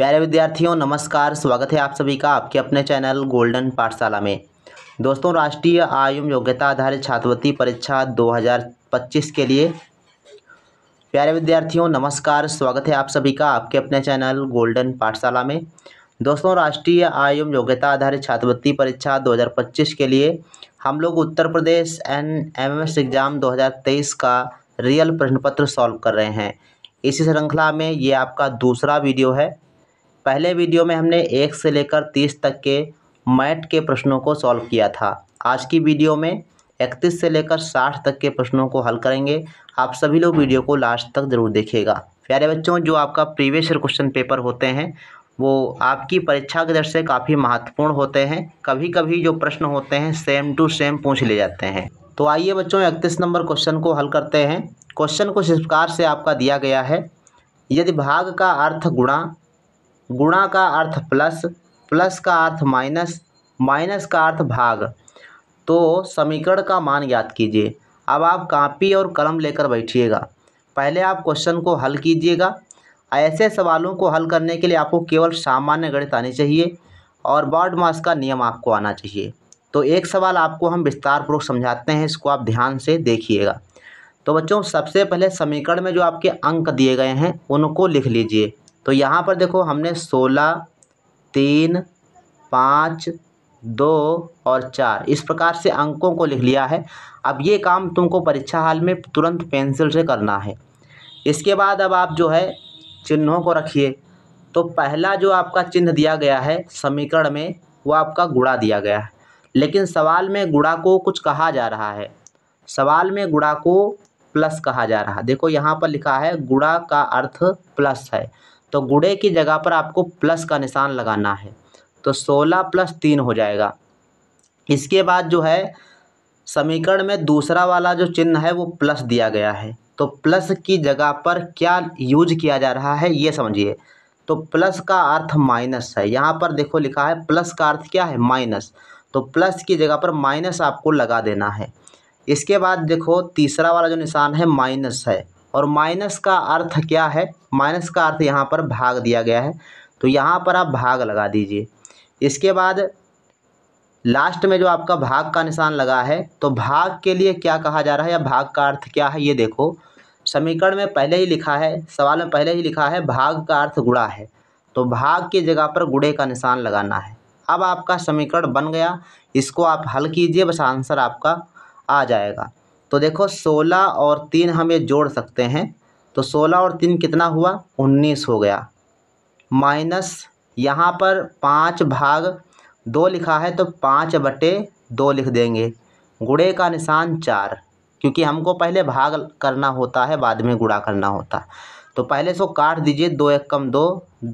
प्यारे विद्यार्थियों नमस्कार स्वागत है आप सभी का आपके अपने चैनल गोल्डन पाठशाला में दोस्तों राष्ट्रीय आयु योग्यता आधारित छात्रवृत्ति परीक्षा 2025 के लिए प्यारे विद्यार्थियों नमस्कार स्वागत है आप सभी का आपके अपने चैनल गोल्डन पाठशाला में दोस्तों राष्ट्रीय आयु योग्यता आधारित छात्रवृत्ति परीक्षा दो के लिए हम लोग Uttar Pradesh N M S exam दो का रियल प्रश्न पत्र सॉल्व कर रहे हैं इसी श्रृंखला में ये आपका दूसरा वीडियो है पहले वीडियो में हमने एक से लेकर तीस तक के मैट के प्रश्नों को सॉल्व किया था आज की वीडियो में इकतीस से लेकर साठ तक के प्रश्नों को हल करेंगे आप सभी लोग वीडियो को लास्ट तक ज़रूर देखिएगा प्यारे बच्चों जो आपका प्रीवियस क्वेश्चन पेपर होते हैं वो आपकी परीक्षा की दृष्टि से काफ़ी महत्वपूर्ण होते हैं कभी कभी जो प्रश्न होते हैं सेम टू सेम पूछ ले जाते हैं तो आइए बच्चों इकतीस नंबर क्वेश्चन को हल करते हैं क्वेश्चन कुछ इस प्रकार से आपका दिया गया है यदि भाग का अर्थ गुणा गुणा का अर्थ प्लस प्लस का अर्थ माइनस माइनस का अर्थ भाग तो समीकरण का मान याद कीजिए अब आप कापी और कलम लेकर बैठिएगा पहले आप क्वेश्चन को हल कीजिएगा ऐसे सवालों को हल करने के लिए आपको केवल सामान्य गणित आनी चाहिए और बॉड मास का नियम आपको आना चाहिए तो एक सवाल आपको हम विस्तार पूर्वक समझाते हैं इसको आप ध्यान से देखिएगा तो बच्चों सबसे पहले समीकरण में जो आपके अंक दिए गए हैं उनको लिख लीजिए तो यहाँ पर देखो हमने सोलह तीन पाँच दो और चार इस प्रकार से अंकों को लिख लिया है अब ये काम तुमको परीक्षा हाल में तुरंत पेंसिल से करना है इसके बाद अब आप जो है चिन्हों को रखिए तो पहला जो आपका चिन्ह दिया गया है समीकरण में वो आपका गुड़ा दिया गया है लेकिन सवाल में गुड़ा को कुछ कहा जा रहा है सवाल में गुड़ा को प्लस कहा जा रहा है देखो यहाँ पर लिखा है गुड़ा का अर्थ प्लस है तो गुड़े की जगह पर आपको प्लस का निशान लगाना है तो सोलह प्लस तीन हो जाएगा इसके बाद जो है समीकरण में दूसरा वाला जो चिन्ह है वो प्लस दिया गया है तो प्लस की जगह पर क्या यूज किया जा रहा है ये समझिए तो प्लस का अर्थ माइनस है यहाँ पर देखो लिखा है प्लस का अर्थ क्या है माइनस तो प्लस की जगह पर माइनस आपको लगा देना है इसके बाद देखो तीसरा वाला जो निशान है माइनस है और माइनस का अर्थ क्या है माइनस का अर्थ यहाँ पर भाग दिया गया है तो यहाँ पर आप भाग लगा दीजिए इसके बाद लास्ट में जो आपका भाग का निशान लगा है तो भाग के लिए क्या कहा जा रहा है या भाग का अर्थ क्या है ये देखो समीकरण में पहले ही लिखा है सवाल में पहले ही लिखा है भाग का अर्थ गुड़ा है तो भाग की जगह पर गुड़े का निशान लगाना है अब आपका समीकरण बन गया इसको आप हल कीजिए बस आंसर आपका आ जाएगा तो देखो सोलह और तीन हम ये जोड़ सकते हैं तो सोलह और तीन कितना हुआ उन्नीस हो गया माइनस यहाँ पर पाँच भाग दो लिखा है तो पाँच बटे दो लिख देंगे गुड़े का निशान चार क्योंकि हमको पहले भाग करना होता है बाद में गुड़ा करना होता है तो पहले सो काट दीजिए दो एक कम दो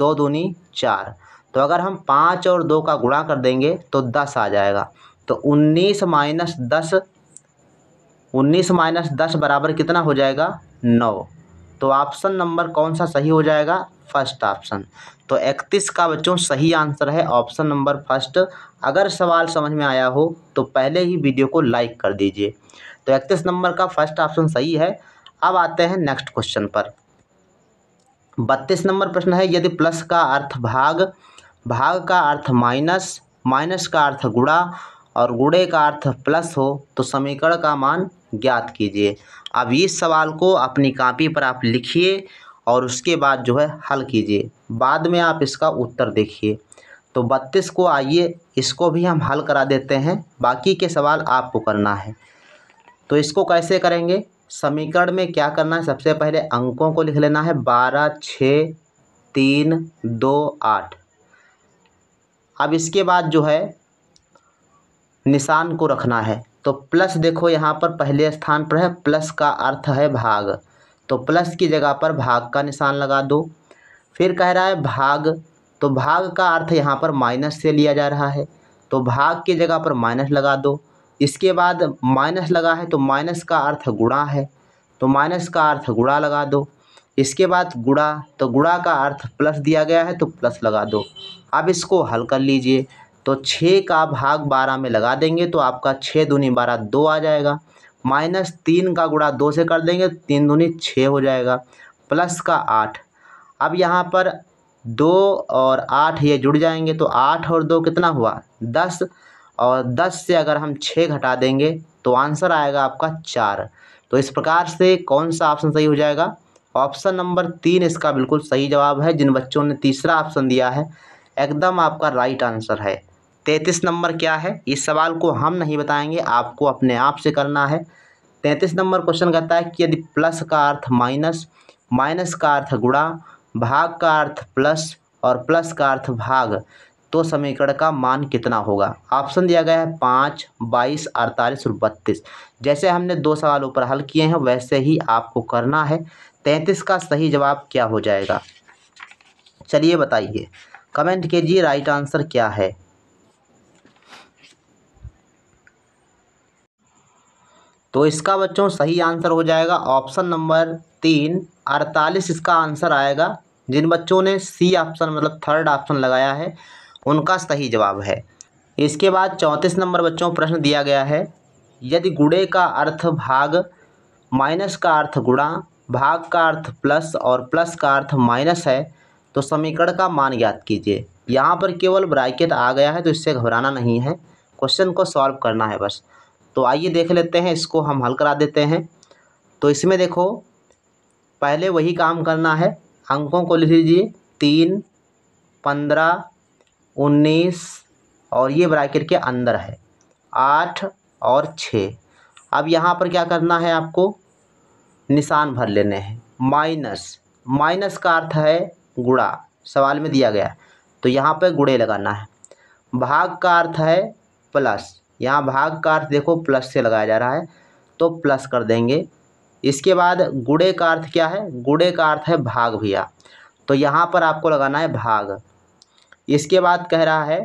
दो दूनी चार तो अगर हम पाँच और दो का गुणा कर देंगे तो दस आ जाएगा तो उन्नीस माइनस दस उन्नीस माइनस दस बराबर कितना हो जाएगा नौ तो ऑप्शन नंबर कौन सा सही हो जाएगा फर्स्ट ऑप्शन तो इकतीस का बच्चों सही आंसर है ऑप्शन नंबर फर्स्ट अगर सवाल समझ में आया हो तो पहले ही वीडियो को लाइक कर दीजिए तो इकतीस नंबर का फर्स्ट ऑप्शन सही है अब आते हैं नेक्स्ट क्वेश्चन पर बत्तीस नंबर प्रश्न है यदि प्लस का अर्थ भाग भाग का अर्थ माइनस माइनस का अर्थ गुड़ा और गुड़े का अर्थ प्लस हो तो समीकरण का मान ज्ञात कीजिए अब इस सवाल को अपनी कापी पर आप लिखिए और उसके बाद जो है हल कीजिए बाद में आप इसका उत्तर देखिए तो बत्तीस को आइए इसको भी हम हल करा देते हैं बाकी के सवाल आपको करना है तो इसको कैसे करेंगे समीकरण में क्या करना है सबसे पहले अंकों को लिख लेना है बारह छः तीन दो आठ अब इसके बाद जो है निशान को रखना है तो प्लस देखो यहाँ पर पहले स्थान पर है प्लस का अर्थ है भाग तो प्लस की जगह पर भाग का निशान लगा दो फिर कह रहा है भाग तो भाग का अर्थ यहाँ पर माइनस से लिया जा रहा है तो भाग की जगह पर माइनस लगा दो इसके बाद माइनस लगा है तो माइनस का अर्थ गुणा है तो माइनस का अर्थ गुणा लगा दो इसके बाद गुणा तो गुणा का अर्थ प्लस दिया गया है तो प्लस लगा दो अब इसको हल कर लीजिए तो छः का भाग बारह में लगा देंगे तो आपका छः दूनी बारह दो आ जाएगा माइनस तीन का गुड़ा दो से कर देंगे तीन दूनी छः हो जाएगा प्लस का आठ अब यहाँ पर दो और आठ ये जुड़ जाएंगे तो आठ और दो कितना हुआ दस और दस से अगर हम छः घटा देंगे तो आंसर आएगा आपका चार तो इस प्रकार से कौन सा ऑप्शन सही हो जाएगा ऑप्शन नंबर तीन इसका बिल्कुल सही जवाब है जिन बच्चों ने तीसरा ऑप्शन दिया है एकदम आपका राइट आंसर है तैंतीस नंबर क्या है इस सवाल को हम नहीं बताएंगे आपको अपने आप से करना है तैंतीस नंबर क्वेश्चन कहता है कि यदि प्लस का अर्थ माइनस माइनस का अर्थ गुणा भाग का अर्थ प्लस और प्लस का अर्थ भाग तो समीकरण का मान कितना होगा ऑप्शन दिया गया है पाँच बाईस अड़तालीस और बत्तीस जैसे हमने दो सवाल ऊपर हल किए हैं वैसे ही आपको करना है तैंतीस का सही जवाब क्या हो जाएगा चलिए बताइए कमेंट कीजिए राइट आंसर क्या है तो इसका बच्चों सही आंसर हो जाएगा ऑप्शन नंबर तीन अड़तालीस इसका आंसर आएगा जिन बच्चों ने सी ऑप्शन मतलब थर्ड ऑप्शन लगाया है उनका सही जवाब है इसके बाद चौंतीस नंबर बच्चों प्रश्न दिया गया है यदि गुड़े का अर्थ भाग माइनस का अर्थ गुणा भाग का अर्थ प्लस और प्लस का अर्थ माइनस है तो समीकरण का मान याद कीजिए यहाँ पर केवल ब्रैकेट आ गया है तो इससे घबराना नहीं है क्वेश्चन को सॉल्व करना है बस तो आइए देख लेते हैं इसको हम हल करा देते हैं तो इसमें देखो पहले वही काम करना है अंकों को लिख लीजिए तीन पंद्रह उन्नीस और ये ब्रैकेट के अंदर है आठ और छः अब यहाँ पर क्या करना है आपको निशान भर लेने हैं माइनस माइनस का अर्थ है गुड़ा सवाल में दिया गया तो यहाँ पर गुड़े लगाना है भाग का अर्थ है प्लस यहाँ भाग का अर्थ देखो प्लस से लगाया जा रहा है तो प्लस कर देंगे इसके बाद गुड़े का अर्थ क्या है गुड़े का अर्थ है भाग भैया तो यहाँ पर आपको लगाना है भाग इसके बाद कह रहा है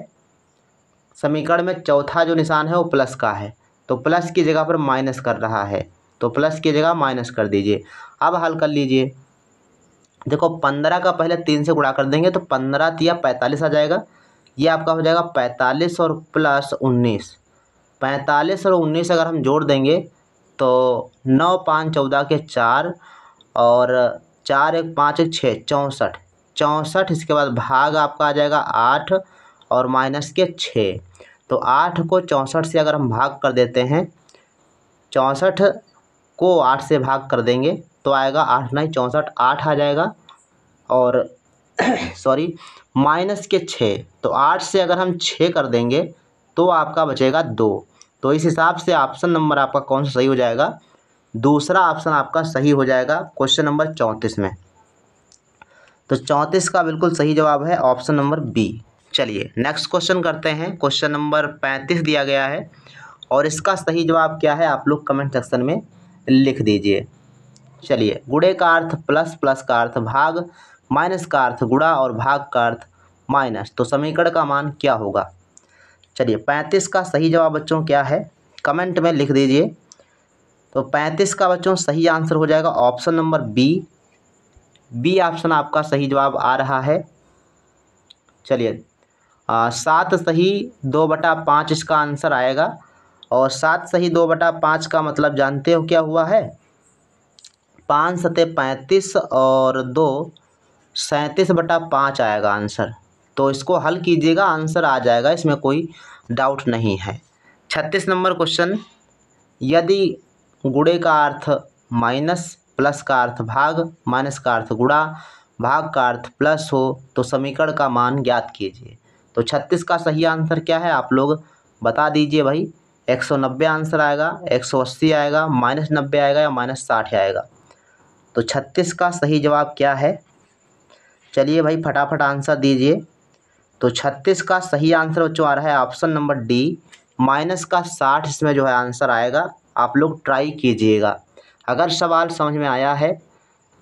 समीकरण में चौथा जो निशान है वो प्लस का है तो प्लस की जगह पर माइनस कर रहा है तो प्लस की जगह माइनस कर दीजिए अब हल कर लीजिए देखो पंद्रह का पहले तीन से गुणा कर देंगे तो पंद्रह या पैंतालीस आ जाएगा ये आपका हो जाएगा पैंतालीस और प्लस उन्नीस पैंतालीस और उन्नीस अगर हम जोड़ देंगे तो नौ पाँच चौदह के चार और चार एक पाँच एक छः चौंसठ चौंसठ इसके बाद भाग आपका आ जाएगा आठ और माइनस के छः तो आठ को चौंसठ से अगर हम भाग कर देते हैं चौंसठ को आठ से भाग कर देंगे तो आएगा आठ नहीं चौंसठ आठ आ जाएगा और सॉरी माइनस के छः तो आठ से अगर हम छः कर देंगे तो आपका बचेगा दो तो इस हिसाब से ऑप्शन नंबर आपका कौन सा सही हो जाएगा दूसरा ऑप्शन आपका सही हो जाएगा क्वेश्चन नंबर चौंतीस में तो चौंतीस का बिल्कुल सही जवाब है ऑप्शन नंबर बी चलिए नेक्स्ट क्वेश्चन करते हैं क्वेश्चन नंबर पैंतीस दिया गया है और इसका सही जवाब क्या है आप लोग कमेंट सेक्शन में लिख दीजिए चलिए गुड़े का अर्थ प्लस प्लस का अर्थ भाग माइनस का अर्थ गुड़ा और भाग का अर्थ माइनस तो समीकरण का मान क्या होगा चलिए पैंतीस का सही जवाब बच्चों क्या है कमेंट में लिख दीजिए तो पैंतीस का बच्चों सही आंसर हो जाएगा option number B B option आपका सही जवाब आ रहा है चलिए सात सही दो बटा पाँच इसका आंसर आएगा और सात सही दो बटा पाँच का मतलब जानते हो क्या हुआ है पाँच सतह पैंतीस और दो सैंतीस बटा पाँच आएगा आंसर तो इसको हल कीजिएगा आंसर आ जाएगा इसमें कोई डाउट नहीं है छत्तीस नंबर क्वेश्चन यदि गुड़े का अर्थ माइनस प्लस का अर्थ भाग माइनस का अर्थ गुड़ा भाग का अर्थ प्लस हो तो समीकरण का मान ज्ञात कीजिए तो छत्तीस का सही आंसर क्या है आप लोग बता दीजिए भाई एक सौ नब्बे आंसर आएगा एक सौ अस्सी आएगा माइनस नब्बे आएगा या माइनस साठ आएगा तो छत्तीस का सही जवाब क्या है चलिए भाई फटाफट आंसर दीजिए तो छत्तीस का सही आंसर बच्चों आ रहा है ऑप्शन नंबर डी माइनस का साठ इसमें जो है आंसर आएगा आप लोग ट्राई कीजिएगा अगर सवाल समझ में आया है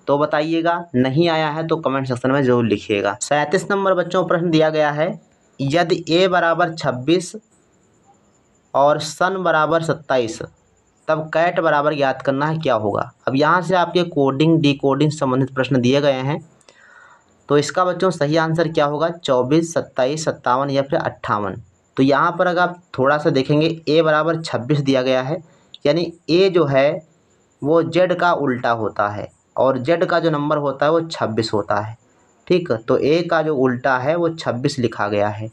तो बताइएगा नहीं आया है तो कमेंट सेक्शन में ज़रूर लिखिएगा सैंतीस नंबर बच्चों प्रश्न दिया गया है यदि ए बराबर छब्बीस और सन बराबर सत्ताईस तब कैट बराबर याद करना है क्या होगा अब यहाँ से आपके कोडिंग कोडिंग संबंधित प्रश्न दिए गए हैं तो इसका बच्चों सही आंसर क्या होगा चौबीस सत्ताईस सत्तावन या फिर अट्ठावन तो यहाँ पर अगर आप थोड़ा सा देखेंगे ए बराबर छब्बीस दिया गया है यानी ए जो है वो जेड का उल्टा होता है और जेड का जो नंबर होता है वो छब्बीस होता है ठीक तो ए का जो उल्टा है वो छब्बीस लिखा गया है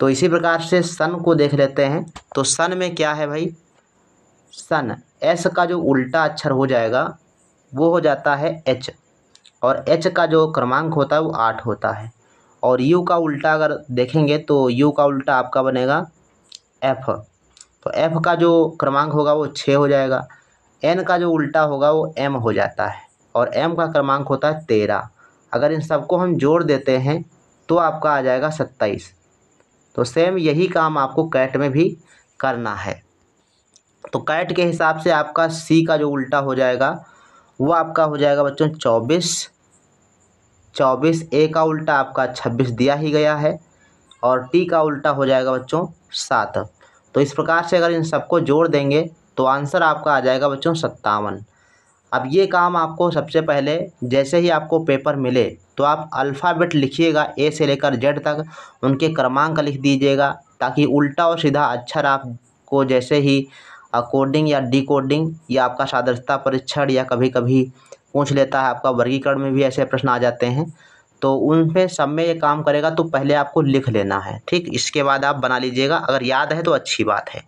तो इसी प्रकार से सन को देख लेते हैं तो सन में क्या है भाई सन एस का जो उल्टा अक्षर हो जाएगा वो हो जाता है एच और एच का जो क्रमांक होता है वो आठ होता है और यू का उल्टा अगर देखेंगे तो यू का उल्टा आपका बनेगा एफ तो एफ का जो क्रमांक होगा वो छः हो जाएगा एन का जो उल्टा होगा वो एम हो जाता है और एम का क्रमांक होता है तेरह अगर इन सबको हम जोड़ देते हैं तो आपका आ जाएगा सत्ताईस तो सेम यही काम आपको कैट में भी करना है तो कैट के हिसाब से आपका सी का जो उल्टा हो जाएगा वो आपका हो जाएगा बच्चों चौबीस चौबीस ए का उल्टा आपका छब्बीस दिया ही गया है और टी का उल्टा हो जाएगा बच्चों सात तो इस प्रकार से अगर इन सबको जोड़ देंगे तो आंसर आपका आ जाएगा बच्चों सत्तावन अब ये काम आपको सबसे पहले जैसे ही आपको पेपर मिले तो आप अल्फ़ाबेट लिखिएगा ए से लेकर जेड तक उनके क्रमांक लिख दीजिएगा ताकि उल्टा और सीधा अक्षर आपको जैसे ही कोडिंग या डी कोडिंग या आपका सादृश्यता परीक्षण या कभी कभी पूछ लेता है आपका वर्गीकरण में भी ऐसे प्रश्न आ जाते हैं तो उन पे सब में ये काम करेगा तो पहले आपको लिख लेना है ठीक इसके बाद आप बना लीजिएगा अगर याद है तो अच्छी बात है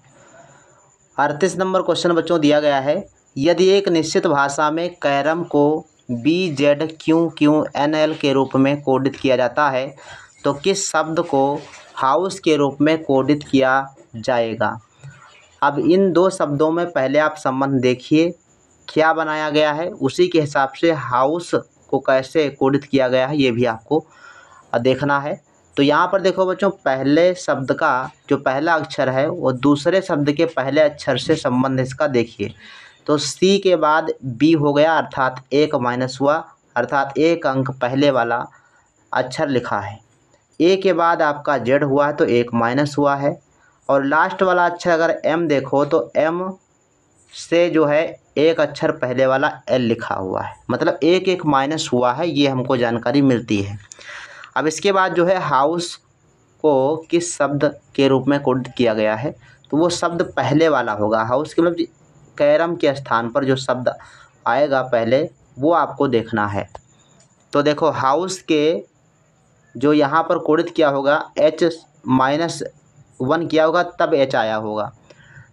अड़तीस नंबर क्वेश्चन बच्चों दिया गया है यदि एक निश्चित भाषा में कैरम को B Z Q Q N L के रूप में कोडित किया जाता है तो किस शब्द को हाउस के रूप में कोडित किया जाएगा अब इन दो शब्दों में पहले आप संबंध देखिए क्या बनाया गया है उसी के हिसाब से हाउस को कैसे कोडित किया गया है ये भी आपको देखना है तो यहाँ पर देखो बच्चों पहले शब्द का जो पहला अक्षर है वो दूसरे शब्द के पहले अक्षर से संबंध इसका देखिए तो सी के बाद बी हो गया अर्थात एक माइनस हुआ अर्थात एक अंक पहले वाला अक्षर लिखा है ए के बाद आपका जेड हुआ है तो एक माइनस हुआ है और लास्ट वाला अक्षर अगर एम देखो तो एम से जो है एक अक्षर पहले वाला एल लिखा हुआ है मतलब एक एक माइनस हुआ है ये हमको जानकारी मिलती है अब इसके बाद जो है हाउस को किस शब्द के रूप में कोड किया गया है तो वो शब्द पहले वाला होगा हाउस के मतलब कैरम के स्थान पर जो शब्द आएगा पहले वो आपको देखना है तो देखो हाउस के जो यहाँ पर कोडित किया होगा एच माइनस वन किया होगा तब एच आया होगा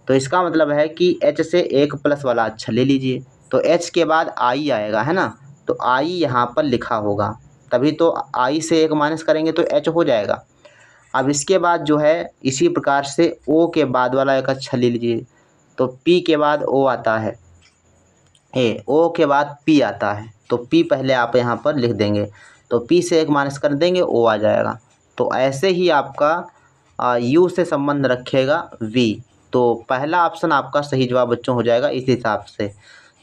तो इसका मतलब है कि एच से एक प्लस वाला अच्छा ले लीजिए तो एच के बाद आई आएगा है ना तो आई यहाँ पर लिखा होगा तभी तो आई से एक माइनस करेंगे तो एच हो जाएगा अब इसके बाद जो है इसी प्रकार से ओ के बाद वाला एक अच्छा ले लीजिए तो पी के बाद ओ आता है ए ओ के बाद पी आता है तो पी पहले आप यहाँ पर लिख देंगे तो पी से एक माइनस कर देंगे ओ आ जाएगा तो ऐसे ही आपका यू से संबंध रखेगा वी तो पहला ऑप्शन आपका सही जवाब बच्चों हो जाएगा इस हिसाब से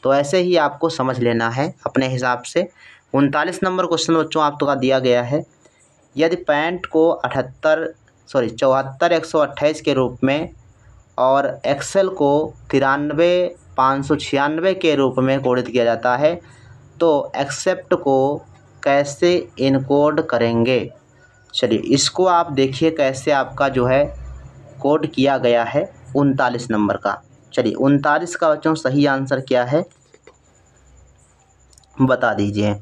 तो ऐसे ही आपको समझ लेना है अपने हिसाब से उनतालीस नंबर क्वेश्चन बच्चों आप तो का दिया गया है यदि पैंट को अठहत्तर सॉरी चौहत्तर एक सौ अट्ठाईस के रूप में और एक्सेल को तिरानवे पाँच सौ छियानवे के रूप में कोडित किया जाता है तो एक्सेप्ट को कैसे इनकोड करेंगे चलिए इसको आप देखिए कैसे आपका जो है कोड किया गया है उनतालीस नंबर का चलिए उनतालीस का बच्चों सही आंसर क्या है बता दीजिए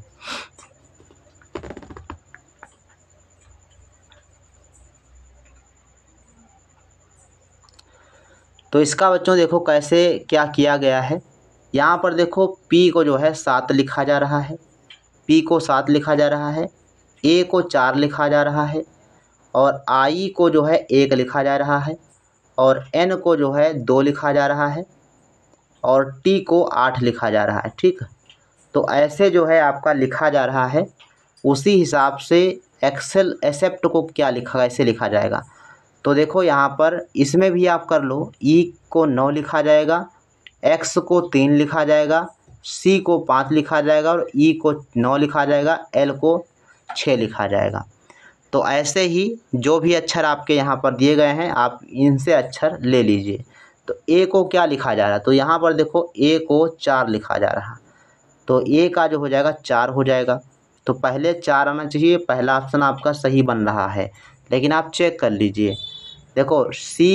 तो इसका बच्चों देखो कैसे क्या किया गया है यहाँ पर देखो पी को जो है सात लिखा जा रहा है पी को सात लिखा जा रहा है ए को चार लिखा जा रहा है और आई को जो है एक लिखा जा रहा है और एन को जो है दो लिखा जा रहा है और टी को आठ लिखा जा रहा है ठीक तो ऐसे जो है आपका लिखा जा रहा है उसी हिसाब से एक्सेल एक्सेप्ट को क्या लिखा ऐसे लिखा जाएगा तो देखो यहाँ पर इसमें भी आप कर लो ई को नौ लिखा जाएगा एक्स को तीन लिखा जाएगा सी को पाँच लिखा जाएगा और ई को नौ लिखा जाएगा एल को छः लिखा जाएगा तो ऐसे ही जो भी अक्षर आपके यहाँ पर दिए गए हैं आप इनसे अक्षर ले लीजिए तो ए को क्या लिखा जा रहा है तो यहाँ पर देखो ए को चार लिखा जा रहा तो ए का जो हो जाएगा चार हो जाएगा तो पहले चार आना चाहिए पहला ऑप्शन आपका सही बन रहा है लेकिन आप चेक कर लीजिए देखो सी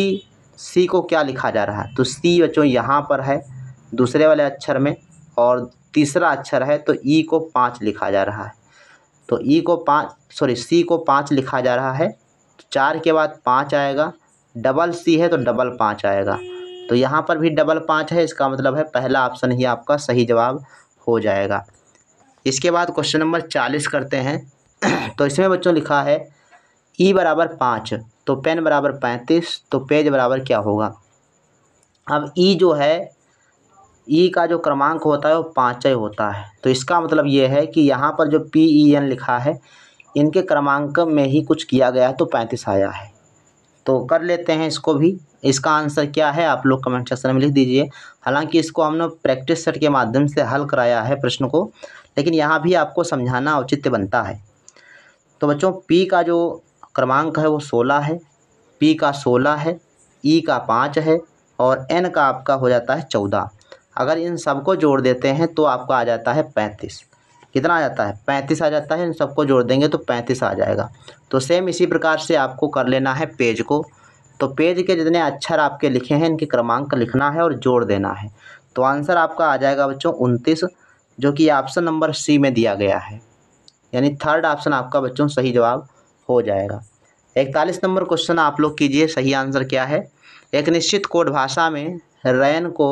सी को क्या लिखा जा रहा है तो सी बच्चों यहाँ पर है दूसरे वाले अक्षर में और तीसरा अक्षर है तो ई को पाँच लिखा जा रहा है तो ई e को पाँच सॉरी सी को पाँच लिखा जा रहा है तो चार के बाद पाँच आएगा डबल सी है तो डबल पाँच आएगा तो यहाँ पर भी डबल पाँच है इसका मतलब है पहला ऑप्शन ही आपका सही जवाब हो जाएगा इसके बाद क्वेश्चन नंबर चालीस करते हैं तो इसमें बच्चों लिखा है ई e बराबर पाँच तो पेन बराबर पैंतीस तो पेज बराबर क्या होगा अब ई e जो है ई e का जो क्रमांक होता है वो पाँचय होता है तो इसका मतलब ये है कि यहाँ पर जो पी ई एन लिखा है इनके क्रमांक में ही कुछ किया गया है तो पैंतीस आया है तो कर लेते हैं इसको भी इसका आंसर क्या है आप लोग कमेंट सेक्शन में लिख दीजिए हालांकि इसको हमने प्रैक्टिस सेट के माध्यम से हल कराया है प्रश्न को लेकिन यहाँ भी आपको समझाना औचित्य बनता है तो बच्चों पी का जो क्रमांक है वो सोलह है पी का सोलह है ई e का पाँच है और एन का आपका हो जाता है चौदह अगर इन सबको जोड़ देते हैं तो आपका आ जाता है पैंतीस कितना आ जाता है पैंतीस आ जाता है इन सबको जोड़ देंगे तो पैंतीस आ जाएगा तो सेम इसी प्रकार से आपको कर लेना है पेज को तो पेज के जितने अक्षर आपके लिखे हैं इनके क्रमांक लिखना है और जोड़ देना है तो आंसर आपका आ जाएगा बच्चों उनतीस जो कि ऑप्शन नंबर सी में दिया गया है यानी थर्ड ऑप्शन आपका बच्चों सही जवाब हो जाएगा इकतालीस नंबर क्वेश्चन आप लोग कीजिए सही आंसर क्या है एक निश्चित कोड भाषा में रैन को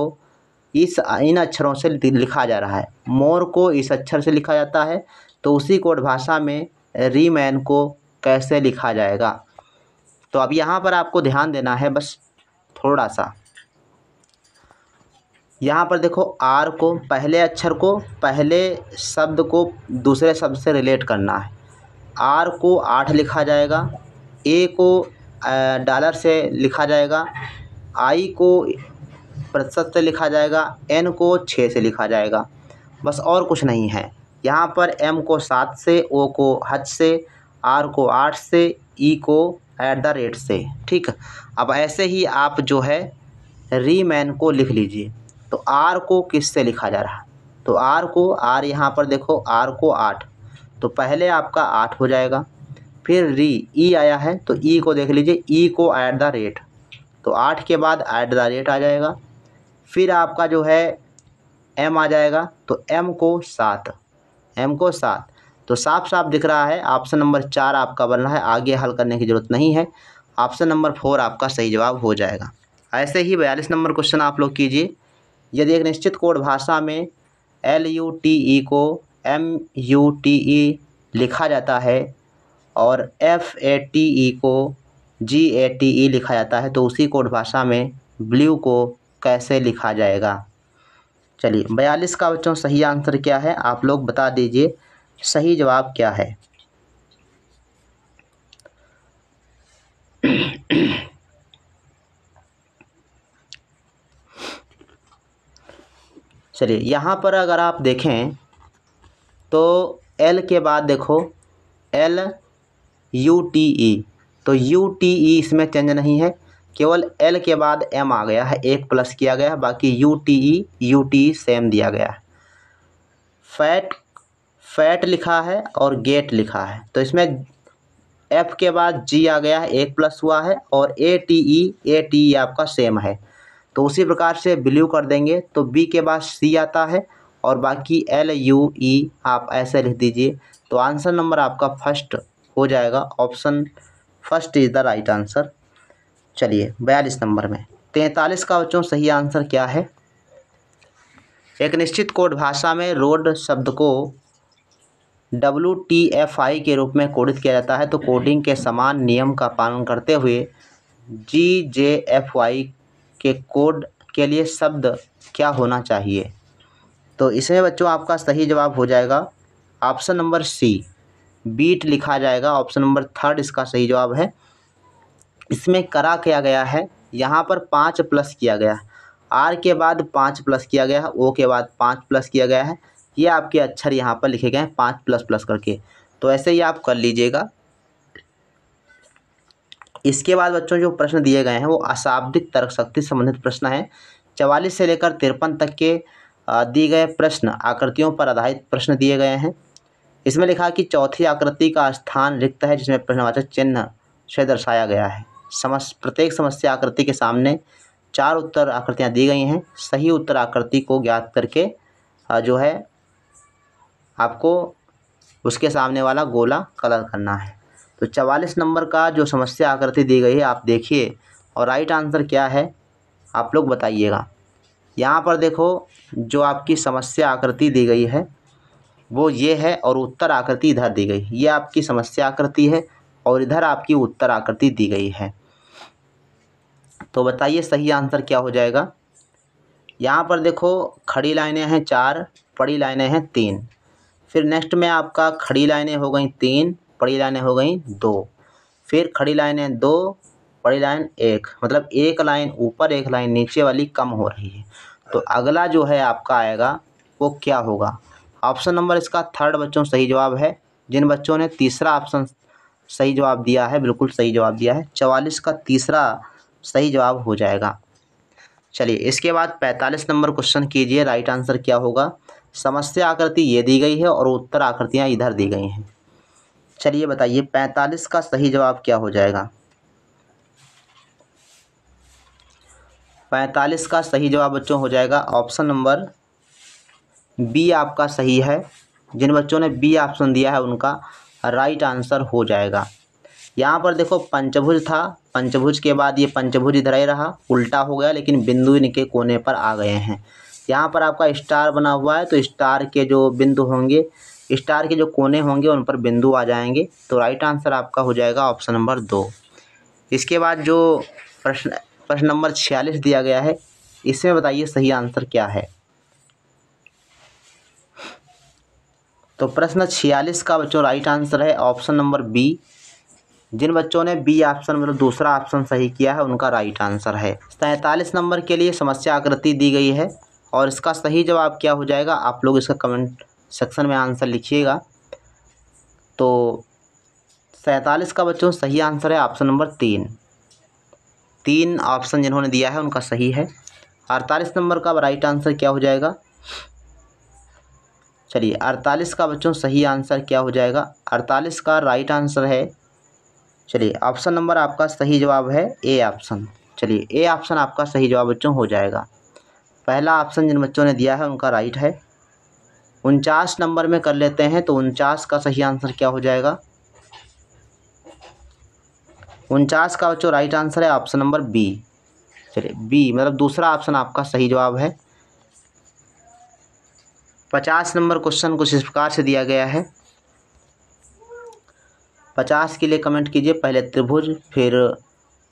इस इन अक्षरों से लिखा जा रहा है मोर को इस अक्षर से लिखा जाता है तो उसी कोड भाषा में री मैन को कैसे लिखा जाएगा तो अब यहाँ पर आपको ध्यान देना है बस थोड़ा सा यहाँ पर देखो आर को पहले अक्षर को पहले शब्द को दूसरे शब्द से रिलेट करना है आर को आठ लिखा जाएगा ए को डॉलर से लिखा जाएगा आई को प्रतिशत से लिखा जाएगा एन को छः से लिखा जाएगा बस और कुछ नहीं है यहाँ पर एम को सात से ओ को हज से आर को आठ से ई e को एट द रेट से ठीक अब ऐसे ही आप जो है री मैन को लिख लीजिए तो आर को किस से लिखा जा रहा तो आर को आर यहाँ पर देखो आर को आठ तो पहले आपका आठ हो जाएगा फिर री ई e आया है तो ई e को देख लीजिए ई को ऐट द रेट तो आठ के बाद ऐट द रेट आ जाएगा फिर आपका जो है एम आ जाएगा तो एम को सात एम को सात तो साफ साफ दिख रहा है ऑप्शन नंबर चार आपका बन रहा है आगे हल करने की ज़रूरत नहीं है ऑप्शन नंबर फोर आपका सही जवाब हो जाएगा ऐसे ही बयालीस नंबर क्वेश्चन आप लोग कीजिए यदि एक निश्चित कोड भाषा में एल यू टी ई को एम यू टी ई लिखा जाता है और एफ ए टी ई को जी ए टी ई लिखा जाता है तो उसी कोड भाषा में ब्लू को कैसे लिखा जाएगा चलिए बयालीस का बच्चों सही आंसर क्या है आप लोग बता दीजिए सही जवाब क्या है चलिए यहाँ पर अगर आप देखें तो एल के बाद देखो एल यू टी ई तो यू टी ई इसमें चेंज नहीं है केवल एल के बाद एम आ गया है एक प्लस किया गया है बाकी U T E U T E same दिया गया है फैट फैट लिखा है और गेट लिखा है तो इसमें एफ के बाद जी आ गया है एक प्लस हुआ है और A T E A T E आपका सेम है तो उसी प्रकार से ब्ल्यू कर देंगे तो बी के बाद सी आता है और बाकी एल यू ई आप ऐसे लिख दीजिए तो आंसर नंबर आपका फर्स्ट हो जाएगा option first is the right answer चलिए बयालीस नंबर में तैंतालीस का बच्चों सही आंसर क्या है एक निश्चित कोड भाषा में रोड शब्द को डब्लू टी एफ आई के रूप में कोडित किया जाता है तो कोडिंग के समान नियम का पालन करते हुए जी जे एफ वाई के कोड के लिए शब्द क्या होना चाहिए तो इसमें बच्चों आपका सही जवाब हो जाएगा ऑप्शन नंबर सी बीट लिखा जाएगा ऑप्शन नंबर थर्ड इसका सही जवाब है इसमें करा किया गया है यहाँ पर पाँच प्लस किया गया है आर के बाद पाँच प्लस किया गया है ओ के बाद पाँच प्लस किया गया है ये आपके अक्षर यहाँ पर लिखे गए हैं पाँच प्लस प्लस करके तो ऐसे ही आप कर लीजिएगा इसके बाद बच्चों जो प्रश्न दिए गए हैं वो अशाब्दिक तर्क शक्ति संबंधित प्रश्न हैं चवालीस से लेकर तिरपन तक के दिए गए प्रश्न आकृतियों पर आधारित प्रश्न दिए गए हैं इसमें लिखा कि चौथी आकृति का स्थान रिक्त है जिसमें प्रश्नवाचक चिन्ह से दर्शाया गया है समस्त प्रत्येक समस्या आकृति के सामने चार उत्तर आकृतियाँ दी गई हैं सही उत्तर आकृति को ज्ञात करके जो है आपको उसके सामने वाला गोला कलर करना है तो चवालीस नंबर का जो समस्या आकृति दी गई है आप देखिए और राइट आंसर क्या है आप लोग बताइएगा यहाँ पर देखो जो आपकी समस्या आकृति दी गई है वो ये है और उत्तर आकृति इधर दी गई ये आपकी समस्या आकृति है और इधर आपकी उत्तर आकृति दी गई है तो बताइए सही आंसर क्या हो जाएगा यहाँ पर देखो खड़ी लाइनें हैं चार पड़ी लाइनें हैं तीन फिर नेक्स्ट में आपका खड़ी लाइनें हो गई तीन पड़ी लाइनें हो गई दो फिर खड़ी लाइनें दो पड़ी लाइन एक मतलब एक लाइन ऊपर एक लाइन नीचे वाली कम हो रही है तो अगला जो है आपका आएगा वो क्या होगा ऑप्शन नंबर इसका थर्ड बच्चों सही जवाब है जिन बच्चों ने तीसरा ऑप्शन सही जवाब दिया है बिल्कुल सही जवाब दिया है चवालीस का तीसरा सही जवाब हो जाएगा चलिए इसके बाद पैंतालीस नंबर क्वेश्चन कीजिए राइट आंसर क्या होगा समस्या आकृति ये दी गई है और उत्तर आकृतियाँ इधर दी गई हैं चलिए बताइए पैंतालीस का सही जवाब क्या हो जाएगा पैंतालीस का सही जवाब बच्चों हो जाएगा ऑप्शन नंबर बी आपका सही है जिन बच्चों ने बी ऑप्शन दिया है उनका राइट आंसर हो जाएगा यहाँ पर देखो पंचभुज था पंचभुज के बाद ये पंचभुज इधर ही रहा उल्टा हो गया लेकिन बिंदु इनके कोने पर आ गए हैं यहाँ पर आपका स्टार बना हुआ है तो स्टार के जो बिंदु होंगे स्टार के जो कोने होंगे उन पर बिंदु आ जाएंगे तो राइट आंसर आपका हो जाएगा ऑप्शन नंबर दो इसके बाद जो प्रश्न प्रश्न नंबर छियालीस दिया गया है इसमें बताइए सही आंसर क्या है तो प्रश्न छियालीस का बच्चों राइट आंसर है ऑप्शन नंबर बी जिन बच्चों ने बी ऑप्शन मतलब दूसरा ऑप्शन सही किया है उनका राइट आंसर है सैंतालीस नंबर के लिए समस्या आकृति दी गई है और इसका सही जवाब क्या हो जाएगा आप लोग इसका कमेंट सेक्शन में आंसर लिखिएगा तो सैंतालीस का बच्चों सही आंसर है ऑप्शन नंबर तीन तीन ऑप्शन जिन्होंने दिया है उनका सही है अड़तालीस नंबर का राइट आंसर क्या हो जाएगा चलिए अड़तालीस का बच्चों सही आंसर क्या हो जाएगा अड़तालीस का राइट आंसर है चलिए ऑप्शन नंबर आपका सही जवाब है ए ऑप्शन चलिए ए ऑप्शन आपका सही जवाब बच्चों हो जाएगा पहला ऑप्शन जिन बच्चों ने दिया है उनका राइट है उनचास नंबर में कर लेते हैं तो उनचास का सही आंसर क्या हो जाएगा उनचास का बच्चों राइट आंसर है ऑप्शन नंबर बी चलिए बी मतलब दूसरा ऑप्शन आपका सही जवाब है पचास नंबर क्वेश्चन कुछ इस प्रकार से दिया गया है पचास के लिए कमेंट कीजिए पहले त्रिभुज फिर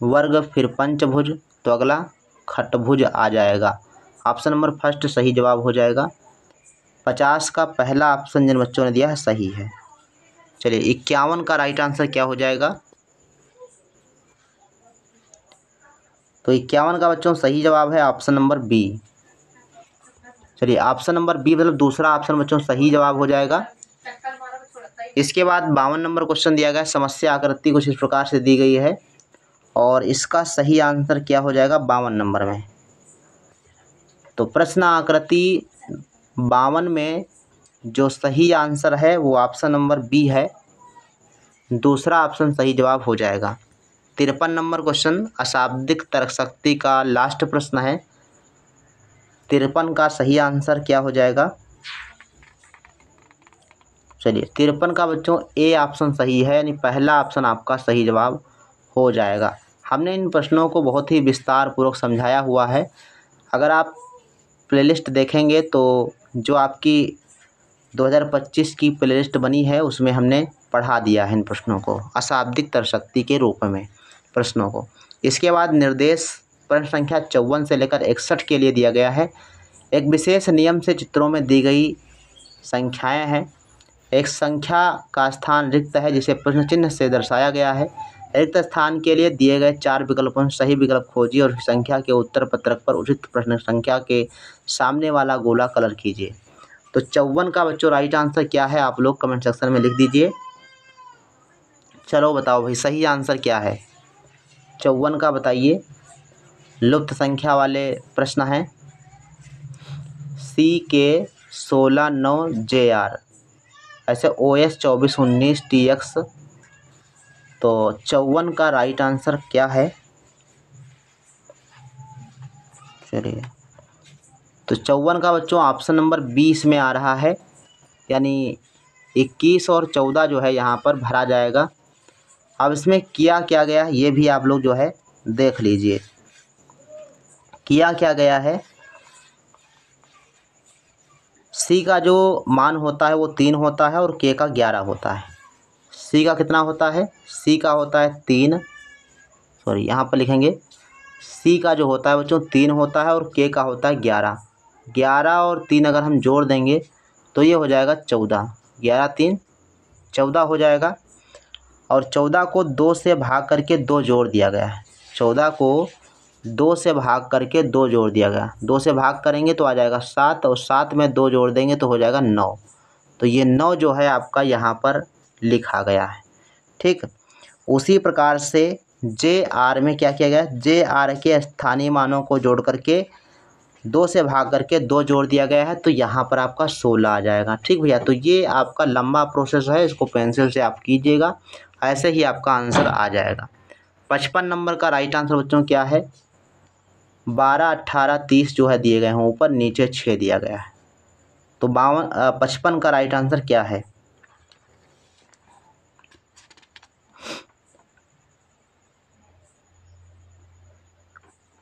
वर्ग फिर पंचभुज तो अगला खटभुज आ जाएगा ऑप्शन नंबर फर्स्ट सही जवाब हो जाएगा पचास का पहला ऑप्शन जिन बच्चों ने दिया है सही है चलिए इक्यावन का राइट आंसर क्या हो जाएगा तो इक्यावन का बच्चों सही जवाब है ऑप्शन नंबर बी चलिए ऑप्शन नंबर बी मतलब दूसरा ऑप्शन बच्चों सही जवाब हो जाएगा इसके बाद बावन नंबर क्वेश्चन दिया गया समस्या आकृति कुछ इस प्रकार से दी गई है और इसका सही आंसर क्या हो जाएगा बावन नंबर में तो प्रश्न आकृति बावन में जो सही आंसर है वो ऑप्शन नंबर बी है दूसरा ऑप्शन सही जवाब हो जाएगा तिरपन नंबर क्वेश्चन अशाब्दिक तर्क शक्ति का लास्ट प्रश्न है तिरपन का सही आंसर क्या हो जाएगा चलिए तिरपन का बच्चों ए ऑप्शन सही है यानी पहला ऑप्शन आपका सही जवाब हो जाएगा हमने इन प्रश्नों को बहुत ही विस्तार पूर्वक समझाया हुआ है अगर आप प्लेलिस्ट देखेंगे तो जो आपकी 2025 की प्लेलिस्ट बनी है उसमें हमने पढ़ा दिया है इन प्रश्नों को अशाब्दिक तरशक्ति के रूप में प्रश्नों को इसके बाद निर्देश प्रश्न संख्या चौवन से लेकर इकसठ के लिए दिया गया है एक विशेष नियम से चित्रों में दी गई संख्याएं हैं एक संख्या का स्थान रिक्त है जिसे प्रश्न चिन्ह से दर्शाया गया है रिक्त स्थान के लिए दिए गए चार विकल्पों सही विकल्प खोजिए और संख्या के उत्तर पत्रक पर उचित प्रश्न संख्या के सामने वाला गोला कलर कीजिए तो चौवन का बच्चों राइट आंसर क्या है आप लोग कमेंट सेक्शन में लिख दीजिए चलो बताओ भाई सही आंसर क्या है चौवन का बताइए लुप्त संख्या वाले प्रश्न हैं सी के सोलह नौ जे आर ऐसे ओ एस चौबीस उन्नीस टी एक्स तो चौवन का राइट आंसर क्या है चलिए तो चौवन का बच्चों ऑप्शन नंबर बीस में आ रहा है यानी इक्कीस और चौदह जो है यहाँ पर भरा जाएगा अब इसमें किया क्या गया ये भी आप लोग जो है देख लीजिए किया क्या गया है सी का जो मान होता है वो तीन होता है और के का ग्यारह होता है सी का कितना होता है सी का होता है तीन सॉरी यहाँ पर लिखेंगे सी का जो होता है बच्चों तीन होता है और के का होता है ग्यारह ग्यारह और तीन अगर हम जोड़ देंगे तो ये हो जाएगा चौदह ग्यारह तीन चौदह हो जाएगा और चौदह को दो से भाग करके दो जोड़ दिया गया है चौदह को दो से भाग करके दो जोड़ दिया गया दो से भाग करेंगे तो आ जाएगा सात और सात में दो जोड़ देंगे तो हो जाएगा नौ तो ये नौ जो है आपका यहाँ पर लिखा गया है ठीक उसी प्रकार से जे आर में क्या किया गया जे आर के स्थानीय मानों को जोड़ करके दो से भाग करके दो जोड़ दिया गया है तो यहाँ पर आपका सोलह आ जाएगा ठीक भैया तो ये आपका लंबा प्रोसेस है इसको पेंसिल से आप कीजिएगा ऐसे ही आपका आंसर आ जाएगा पचपन नंबर का राइट आंसर बच्चों क्या है बारह अट्ठारह तीस जो है दिए गए हैं ऊपर नीचे छः दिया गया है तो बावन पचपन का राइट आंसर क्या है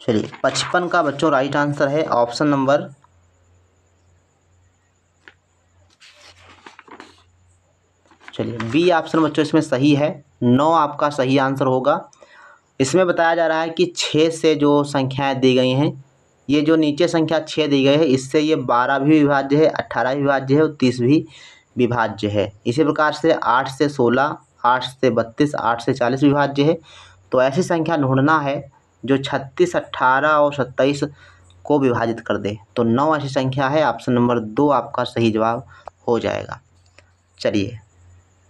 चलिए पचपन का बच्चों राइट आंसर है ऑप्शन नंबर चलिए बी ऑप्शन बच्चों इसमें सही है नौ आपका सही आंसर होगा इसमें बताया जा रहा है कि छः से जो संख्याएँ दी गई हैं ये जो नीचे संख्या छः दी गई है इससे ये बारह भी विभाज्य है अट्ठारह भी विभाज्य है और तीस भी विभाज्य है इसी प्रकार से आठ से सोलह आठ से बत्तीस आठ से चालीस विभाज्य है तो ऐसी संख्या ढूंढना है जो छत्तीस अट्ठारह और सत्ताईस को विभाजित कर दे तो नौ ऐसी संख्या है ऑप्शन नंबर दो आपका सही जवाब हो जाएगा चलिए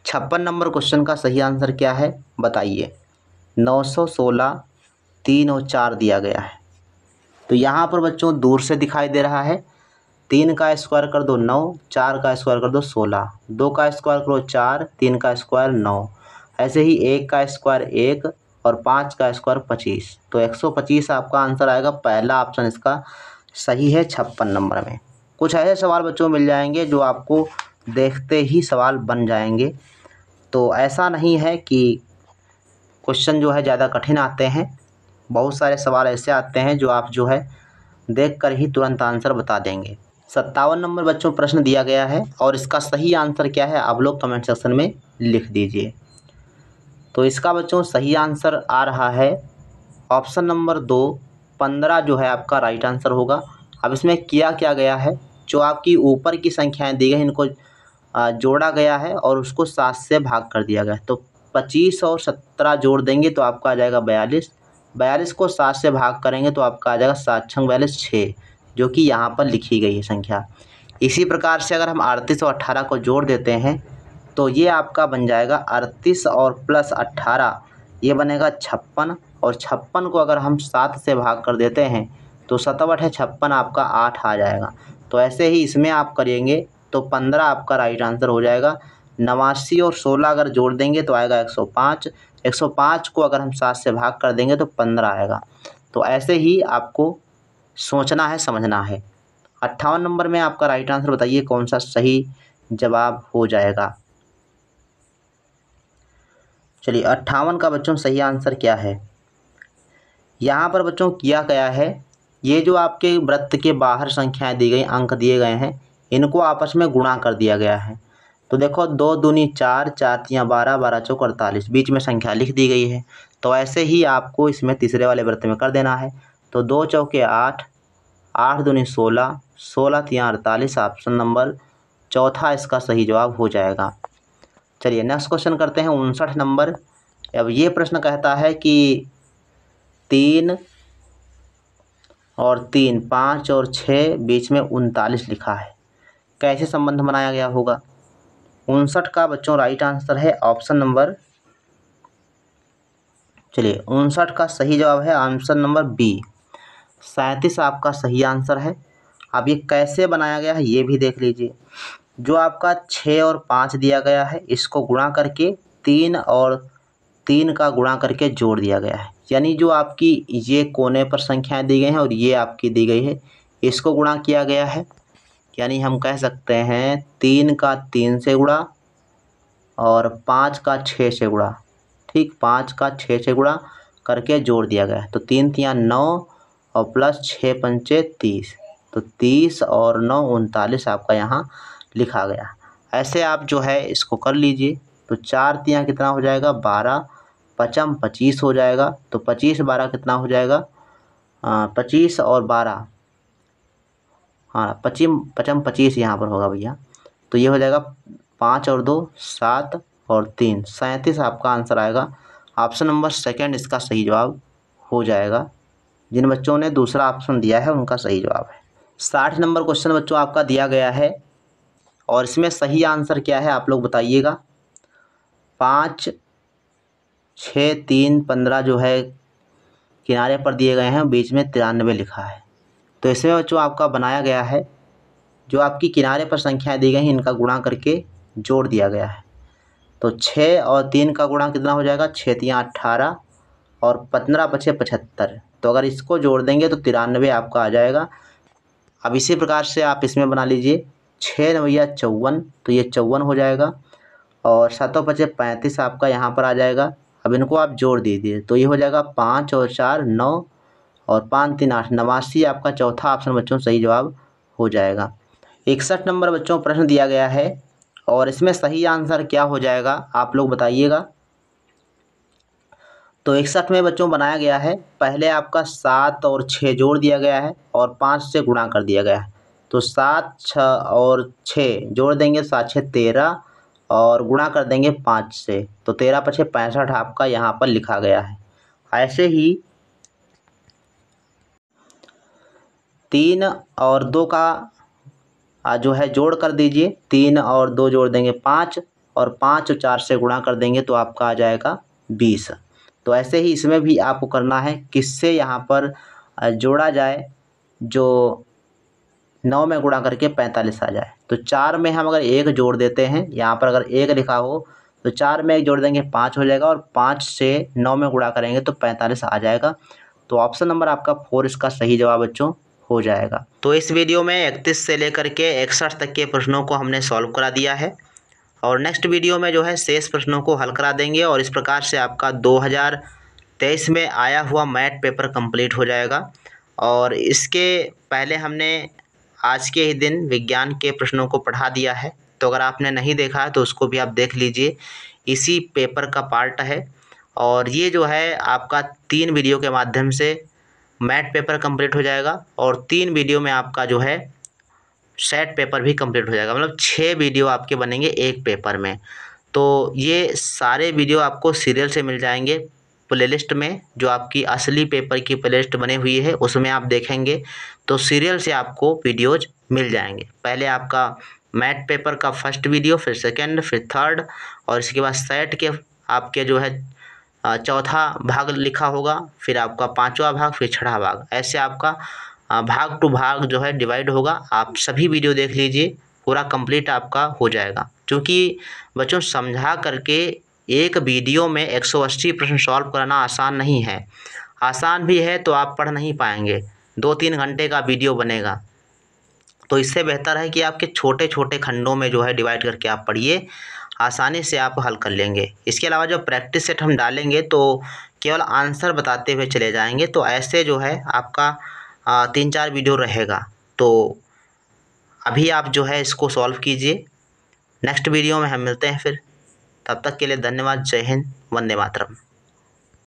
छप्पन नंबर क्वेश्चन का सही आंसर क्या है बताइए नौ सौ सोलह तीन और चार दिया गया है तो यहाँ पर बच्चों दूर से दिखाई दे रहा है तीन का स्क्वायर कर दो नौ चार का स्क्वायर कर दो सोलह दो का स्क्वायर करो चार तीन का स्क्वायर नौ ऐसे ही एक का स्क्वायर एक और पाँच का स्क्वायर पच्चीस तो एक सौ पच्चीस आपका आंसर आएगा पहला ऑप्शन इसका सही है छप्पन नंबर में कुछ ऐसे सवाल बच्चों मिल जाएंगे जो आपको देखते ही सवाल बन जाएंगे तो ऐसा नहीं है कि क्वेश्चन जो है ज़्यादा कठिन आते हैं बहुत सारे सवाल ऐसे आते हैं जो आप जो है देख कर ही तुरंत आंसर बता देंगे सत्तावन नंबर बच्चों प्रश्न दिया गया है और इसका सही आंसर क्या है आप लोग कमेंट सेक्शन में लिख दीजिए तो इसका बच्चों सही आंसर आ रहा है ऑप्शन नंबर दो पंद्रह जो है आपका राइट आंसर होगा अब इसमें किया क्या गया है जो आपकी ऊपर की संख्याएं दी गई इनको जोड़ा गया है और उसको सात से भाग कर दिया गया है तो पच्चीस और सत्रह जोड़ देंगे तो आपका आ जाएगा बयालीस बयालीस को सात से भाग करेंगे तो आपका आ जाएगा सात छंग बयालीस छः जो कि यहाँ पर लिखी गई है संख्या इसी प्रकार से अगर हम अड़तीस और अट्ठारह को जोड़ देते हैं तो ये आपका बन जाएगा अड़तीस और प्लस अट्ठारह ये बनेगा छप्पन और छप्पन को अगर हम सात से भाग कर देते हैं तो सतावट है छप्पन आपका आठ आ जाएगा तो ऐसे ही इसमें आप करेंगे तो पंद्रह आपका राइट आंसर हो जाएगा नवासी और सोलह अगर जोड़ देंगे तो आएगा एक सौ पाँच एक सौ पाँच को अगर हम सात से भाग कर देंगे तो पंद्रह आएगा तो ऐसे ही आपको सोचना है समझना है अट्ठावन नंबर में आपका राइट आंसर बताइए कौन सा सही जवाब हो जाएगा चलिए अट्ठावन का बच्चों सही आंसर क्या है यहाँ पर बच्चों किया गया है ये जो आपके वृत्त के बाहर संख्याएं दी गई अंक दिए गए हैं इनको आपस में गुणा कर दिया गया है तो देखो दो दूनी चार चार तियाँ बारह बारह चौक अड़तालीस बीच में संख्या लिख दी गई है तो ऐसे ही आपको इसमें तीसरे वाले व्रत में कर देना है तो दो चौके आठ आठ दूनी सोलह सोलह तियाँ अड़तालीस ऑप्शन नंबर चौथा इसका सही जवाब हो जाएगा चलिए नेक्स्ट क्वेश्चन करते हैं उनसठ नंबर अब ये प्रश्न कहता है कि तीन और तीन पाँच और छः बीच में उनतालीस लिखा है कैसे संबंध बनाया गया होगा उनसठ का बच्चों राइट आंसर है ऑप्शन नंबर चलिए उनसठ का सही जवाब है आंसर नंबर बी सैंतीस आपका सही आंसर है अब ये कैसे बनाया गया है ये भी देख लीजिए जो आपका छः और पाँच दिया गया है इसको गुणा करके तीन और तीन का गुणा करके जोड़ दिया गया है यानी जो आपकी ये कोने पर संख्याएं दी गई हैं और ये आपकी दी गई है इसको गुणा किया गया है यानी हम कह सकते हैं तीन का तीन से गुड़ा और पाँच का छः से गुड़ा ठीक पाँच का छः से गुड़ा करके जोड़ दिया गया तो तीन तिया नौ और प्लस छः पंचे तीस तो तीस और नौ उनतालीस आपका यहाँ लिखा गया ऐसे आप जो है इसको कर लीजिए तो चार तिया कितना हो जाएगा बारह पचम पच्चीस हो जाएगा तो पच्चीस बारह कितना हो जाएगा पच्चीस और बारह हाँ पच्चीस पचम पच्चीस यहाँ पर होगा भैया तो ये हो जाएगा पाँच और दो सात और तीन सैंतीस आपका आंसर आएगा ऑप्शन नंबर सेकंड इसका सही जवाब हो जाएगा जिन बच्चों ने दूसरा ऑप्शन दिया है उनका सही जवाब है साठ नंबर क्वेश्चन बच्चों आपका दिया गया है और इसमें सही आंसर क्या है आप लोग बताइएगा पाँच छः तीन पंद्रह जो है किनारे पर दिए गए हैं बीच में तिरानवे लिखा है तो इसमें जो आपका बनाया गया है जो आपकी किनारे पर संख्याएं दी गई हैं इनका गुणा करके जोड़ दिया गया है तो छः और तीन का गुणा कितना हो जाएगा छतियाँ अट्ठारह और पंद्रह पचे पचहत्तर तो अगर इसको जोड़ देंगे तो तिरानवे आपका आ जाएगा अब इसी प्रकार से आप इसमें बना लीजिए छः नवैया चौवन तो ये चौवन हो जाएगा और सातों पचे पैंतीस आपका यहाँ पर आ जाएगा अब इनको आप जोड़ दीजिए तो ये हो जाएगा पाँच और चार नौ और पाँच तीन आठ नवासी आपका चौथा ऑप्शन बच्चों सही जवाब हो जाएगा इकसठ नंबर बच्चों प्रश्न दिया गया है और इसमें सही आंसर क्या हो जाएगा आप लोग बताइएगा तो इकसठ में बच्चों बनाया गया है पहले आपका सात और छः जोड़ दिया गया है और पाँच से गुणा कर दिया गया है तो सात छ और छः जोड़ देंगे सात छः तेरह और गुणा कर देंगे पाँच से तो तेरह पछे पैंसठ आपका यहाँ पर लिखा गया है ऐसे ही तीन और दो का जो है जोड़ कर दीजिए तीन और दो जोड़ देंगे पाँच और पाँच और चार से गुणा कर देंगे तो आपका आ जाएगा बीस तो ऐसे ही इसमें भी आपको करना है किससे यहाँ पर जोड़ा जाए जो नौ में गुणा करके पैंतालीस आ जाए तो चार में हम अगर एक जोड़ देते हैं यहाँ पर अगर एक लिखा हो तो चार में एक जोड़ देंगे पाँच हो जाएगा और पाँच से नौ में गुणा करेंगे तो पैंतालीस आ जाएगा तो ऑप्शन नंबर आपका फोर इसका सही जवाब बच्चों हो जाएगा तो इस वीडियो में इकतीस से लेकर के इकसठ तक के प्रश्नों को हमने सॉल्व करा दिया है और नेक्स्ट वीडियो में जो है शेष प्रश्नों को हल करा देंगे और इस प्रकार से आपका 2023 में आया हुआ मैट पेपर कंप्लीट हो जाएगा और इसके पहले हमने आज के ही दिन विज्ञान के प्रश्नों को पढ़ा दिया है तो अगर आपने नहीं देखा है तो उसको भी आप देख लीजिए इसी पेपर का पार्ट है और ये जो है आपका तीन वीडियो के माध्यम से मैट पेपर कंप्लीट हो जाएगा और तीन वीडियो में आपका जो है सेट पेपर भी कंप्लीट हो जाएगा मतलब छः वीडियो आपके बनेंगे एक पेपर में तो ये सारे वीडियो आपको सीरियल से मिल जाएंगे प्लेलिस्ट में जो आपकी असली पेपर की प्लेलिस्ट बनी हुई है उसमें आप देखेंगे तो सीरियल से आपको वीडियोज मिल जाएंगे पहले आपका मैट पेपर का फर्स्ट वीडियो फिर सेकंड फिर थर्ड और इसके बाद सेट के आपके जो है चौथा भाग लिखा होगा फिर आपका पाँचवा भाग फिर छठा भाग ऐसे आपका भाग टू भाग जो है डिवाइड होगा आप सभी वीडियो देख लीजिए पूरा कंप्लीट आपका हो जाएगा क्योंकि बच्चों समझा करके एक वीडियो में अस्सी प्रश्न सॉल्व करना आसान नहीं है आसान भी है तो आप पढ़ नहीं पाएंगे दो तीन घंटे का वीडियो बनेगा तो इससे बेहतर है कि आपके छोटे छोटे खंडों में जो है डिवाइड करके आप पढ़िए आसानी से आप हल कर लेंगे इसके अलावा जो प्रैक्टिस सेट हम डालेंगे तो केवल आंसर बताते हुए चले जाएंगे तो ऐसे जो है आपका तीन चार वीडियो रहेगा तो अभी आप जो है इसको सॉल्व कीजिए नेक्स्ट वीडियो में हम मिलते हैं फिर तब तक के लिए धन्यवाद जय हिंद वंदे मातरम